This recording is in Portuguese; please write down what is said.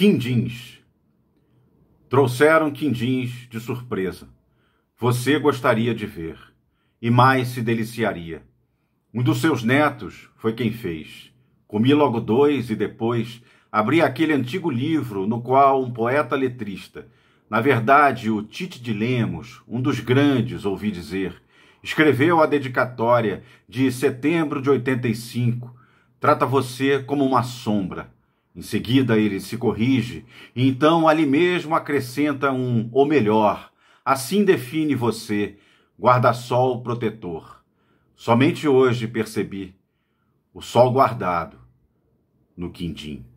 Quindins. Trouxeram quindins de surpresa. Você gostaria de ver, e mais se deliciaria. Um dos seus netos foi quem fez. Comi logo dois e depois abri aquele antigo livro no qual um poeta letrista, na verdade o Tite de Lemos, um dos grandes, ouvi dizer, escreveu a dedicatória de setembro de 85. Trata você como uma sombra. Em seguida, ele se corrige e então ali mesmo acrescenta um ou melhor. Assim define você, guarda-sol protetor. Somente hoje percebi o sol guardado no quindim.